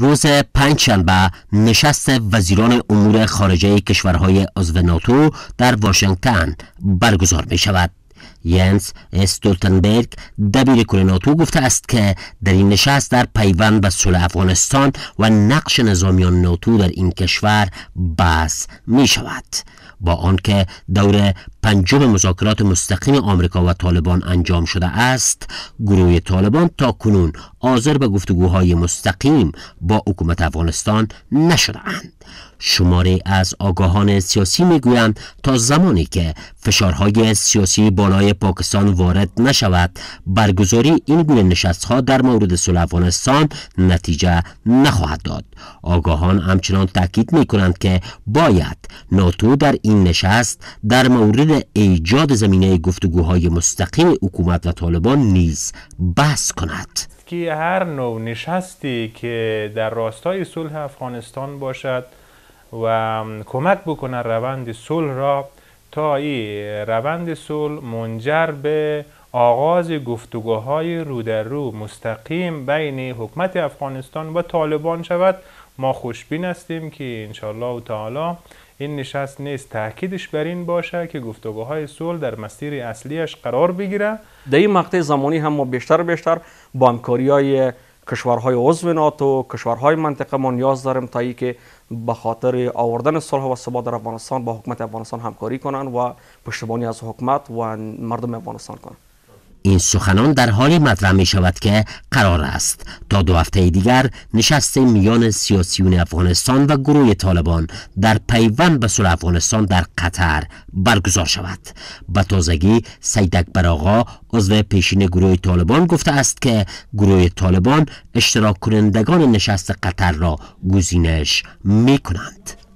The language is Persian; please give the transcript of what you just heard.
روز شنبه نشست وزیران امور خارجه کشورهای عضو ناتو در واشنگتن برگزار می شود. ینس استولتنبرگ دبیر کل ناتو گفته است که در این نشست در پیوند به صلح افغانستان و نقش نظامیان ناتو در این کشور بحث می شود با آنکه دور پنجم مذاکرات مستقیم آمریکا و طالبان انجام شده است گروه طالبان تا کنون آذر به گفتگوهای مستقیم با حکومت افغانستان نشده اند شماره از آگاهان سیاسی میگویند تا زمانی که فشارهای سیاسی بالای پاکستان وارد نشود برگزاری این گونه نشستها در مورد صلح افغانستان نتیجه نخواهد داد آگاهان همچنان تاکید می کنند که باید ناتو در این نشست در مورد ایجاد زمینه گفتگوهای مستقیم حکومت و طالبان نیز بحث کند که هر نوع نشستی که در راستای صلح افغانستان باشد و کمک بکنه روند صلح را تا این روند صلح منجر به آغاز گفتگوهای رو در رو مستقیم بین حکومت افغانستان و طالبان شود ما خوشبین هستیم که انشالله و تعالی این نشست نیست تاکیدش بر این باشه که گفتگوهای صلح در مسیر اصلیش قرار بگیره در این مقطع زمانی هم ما بیشتر بیشتر با همکاری های کشورهای عضو ناتو کشورهای منطقه ما نیاز داریم تا که به خاطر آوردن صلح و ثبات در افغانستان با حکومت افغانستان همکاری کنند و پشتیبانی از حکومت و مردم افغانستان کنند این سخنان در حالی مطرح می شود که قرار است تا دو هفته دیگر نشست میان سیاسیون افغانستان و گروه طالبان در پیوند به صلح افغانستان در قطر برگزار شود به تازگی سید اکبر آقا عضو پیشین گروه طالبان گفته است که گروه طالبان اشتراک کنندگان نشست قطر را گزینش می کنند